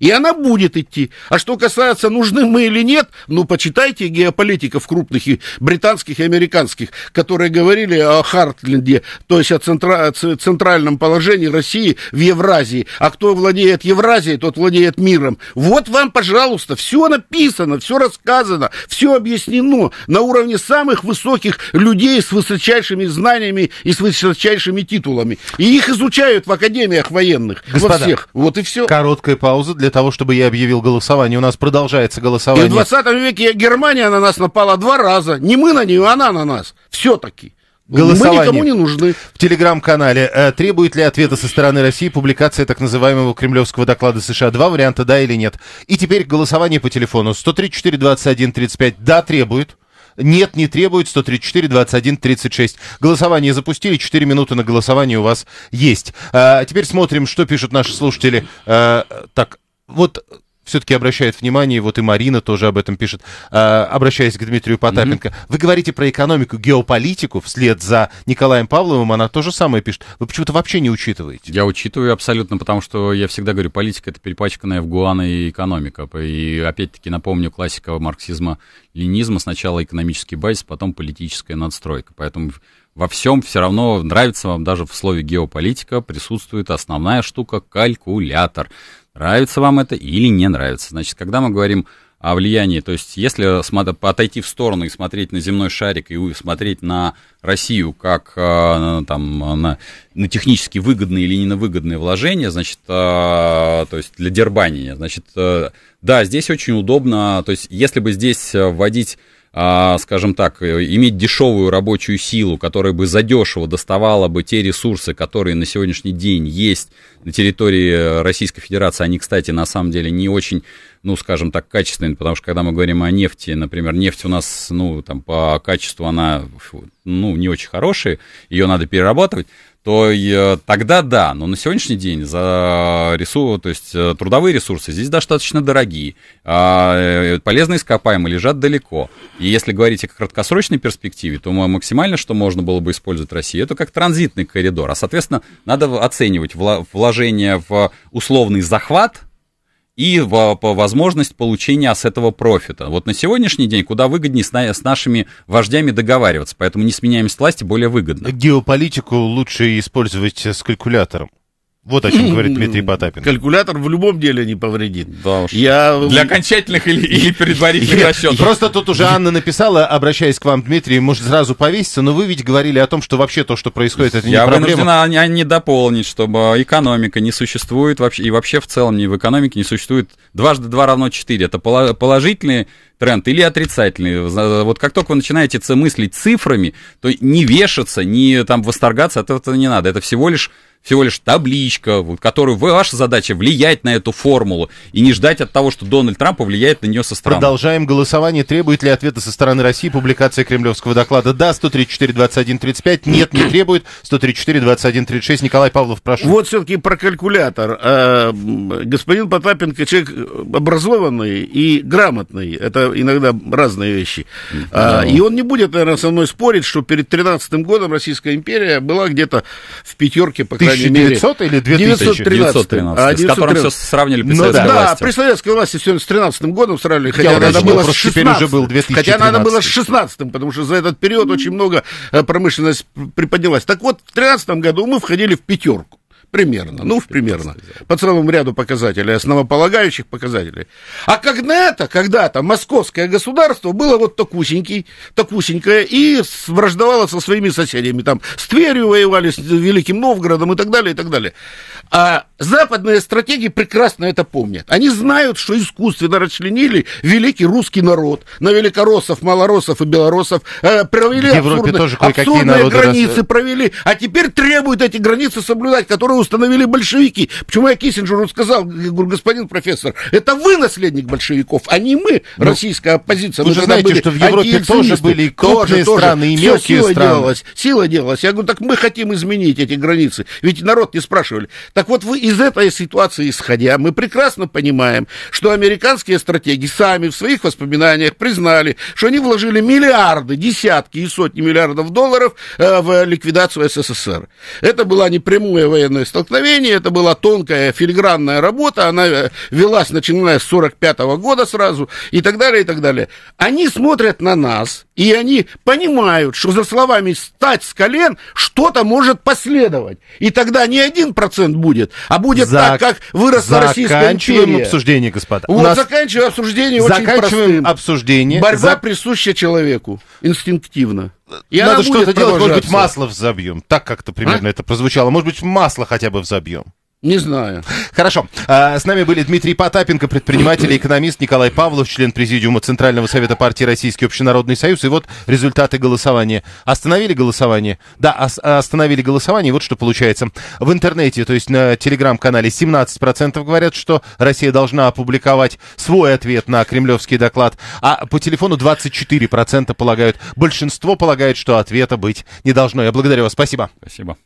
И она будет идти. А что касается, нужны мы или нет, ну, почитайте геополитиков крупных и британских, и американских, которые говорили о Хартленде, то есть о центра... центральном положении России в Евразии. А кто владеет Евразией, тот владеет миром. Вот вам, пожалуйста, все написано, все рассказано, все объяснено на уровне самых высоких людей с высочайшими знаниями и с высочайшими титулами. И их изучают в академиях военных. Господа, во всех. Вот и все. Короткая пауза для для того, чтобы я объявил голосование. У нас продолжается голосование. И в 20 веке Германия на нас напала два раза. Не мы на нее, а она на нас. Все-таки. Голосование. Мы никому не нужны. В телеграм-канале. Э, требует ли ответа со стороны России публикация так называемого кремлевского доклада США? Два варианта, да или нет. И теперь голосование по телефону. 134-21-35. Да, требует. Нет, не требует. 134, 21, 36. Голосование запустили. 4 минуты на голосование у вас есть. А, теперь смотрим, что пишут наши слушатели. А, так, вот э, все-таки обращает внимание, вот и Марина тоже об этом пишет, а, обращаясь к Дмитрию Потапенко. Mm-hmm. Вы говорите про экономику, геополитику, вслед за Николаем Павловым, она то же самое пишет. Вы почему-то вообще не учитываете. Я учитываю абсолютно, потому что я всегда говорю, политика — это перепачканная в гуаны экономика. И опять-таки напомню классика марксизма, ленизма. Сначала экономический базис, потом политическая надстройка. Поэтому во всем все равно нравится вам даже в слове геополитика присутствует основная штука калькулятор. Нравится вам это или не нравится. Значит, когда мы говорим о влиянии, то есть если отойти в сторону и смотреть на земной шарик и смотреть на Россию как э, там, на, на технически выгодные или не невыгодные вложения, значит, э, то есть для дербания, значит, э, да, здесь очень удобно, то есть если бы здесь вводить а, скажем так, э, иметь дешевую рабочую силу, которая бы задешево доставала бы те ресурсы, которые на сегодняшний день есть на территории э, Российской Федерации, они, кстати, на самом деле не очень, ну, скажем так, качественные, потому что когда мы говорим о нефти, например, нефть у нас, ну, там, по качеству она, ну, не очень хорошая, ее надо перерабатывать, то э, тогда да, но на сегодняшний день за э, ресурс, то есть э, трудовые ресурсы здесь достаточно дорогие, а полезные ископаемые лежат далеко. И если говорить о краткосрочной перспективе, то максимально, что можно было бы использовать России, это как транзитный коридор. А, соответственно, надо оценивать вложение в условный захват и по возможность получения с этого профита. Вот на сегодняшний день куда выгоднее с, нашими вождями договариваться, поэтому не несменяемость власти более выгодно. Геополитику лучше использовать с калькулятором. Вот о чем говорит *laughs* Дмитрий Потапенко. Калькулятор в любом деле не повредит. Да уж. Я... Для окончательных или, или предварительных расчетов. Просто тут уже Анна написала, обращаясь к вам, Дмитрий, может сразу повеситься, но вы ведь говорили о том, что вообще то, что происходит, это не проблема. Я вынуждена а не дополнить, чтобы экономика не существует вообще, и вообще в целом не в экономике не существует дважды два равно четыре. Это положительные тренд или отрицательный. Вот как только вы начинаете мыслить цифрами, то не вешаться, не там восторгаться от этого не надо. Это всего лишь всего лишь табличка, вот, которую вы, ваша задача влиять на эту формулу и не ждать от того, что Дональд Трамп повлияет на нее со стороны. Продолжаем голосование. Требует ли ответа со стороны России публикация кремлевского доклада? Да, 134-21-35. Нет, не требует. 134-21-36. Николай Павлов, прошу. Вот все-таки про калькулятор. А, господин Потапенко человек э, образованный и грамотный. Это иногда разные вещи. А, да. и он не будет, наверное, со мной спорить, что перед 13 годом Российская империя была где-то в пятерке по крайней мере... или 2000? 913. 913, а, 913. С которым все сравнили при ну, да, власти. при советской власти с 13 годом сравнили, хотя Я надо было с 16 Хотя надо было с 16 потому что за этот период очень много э, промышленность приподнялась. Так вот, в 13 году мы входили в пятерку. Примерно, ну, в примерно. По целому ряду показателей, основополагающих показателей. А когда-то, когда-то московское государство было вот такусенький, такусенькое, и враждовало со своими соседями. Там с Тверью воевали, с Великим Новгородом и так далее, и так далее. А западные стратегии прекрасно это помнят. Они знают, что искусственно расчленили великий русский народ на великороссов, малороссов и белороссов, э, провели абсурдные, тоже абсурдные границы, растут. провели, а теперь требуют эти границы соблюдать, которые установили большевики. Почему я Киссинджер сказал, господин профессор, это вы наследник большевиков, а не мы, ну, российская оппозиция. Вы же знаете, что в Европе тоже были крупные тоже, страны, и мелкие сила страны. Делалась, сила делалась. Я говорю, так мы хотим изменить эти границы. Ведь народ не спрашивали. Так вот, вы из этой ситуации исходя, мы прекрасно понимаем, что американские стратеги сами в своих воспоминаниях признали, что они вложили миллиарды, десятки и сотни миллиардов долларов э, в ликвидацию СССР. Это была не прямая военная вооруженные столкновения. Это была тонкая филигранная работа, она э, велась начиная с 1945 года сразу и так далее, и так далее. Они смотрят на нас, и они понимают, что за словами «стать с колен» что-то может последовать. И тогда не один процент будет, а будет за... так, как выросла Российская империя. Заканчиваем обсуждение, господа. Вот, нас... заканчиваем обсуждение заканчиваем очень простым. обсуждение. Борьба за... присуща человеку инстинктивно. И Надо что-то делать, может быть, масло взобьем. Так как-то примерно а? это прозвучало. Может быть, масло хотя бы взобьем. Не знаю. Хорошо. А, с нами были Дмитрий Потапенко, предприниматель и экономист, Николай Павлов, член Президиума Центрального Совета партии Российский Общенародный Союз. И вот результаты голосования. Остановили голосование? Да, остановили голосование. И вот что получается. В интернете, то есть на телеграм-канале 17% говорят, что Россия должна опубликовать свой ответ на кремлевский доклад. А по телефону 24% полагают. Большинство полагает, что ответа быть не должно. Я благодарю вас. Спасибо. Спасибо.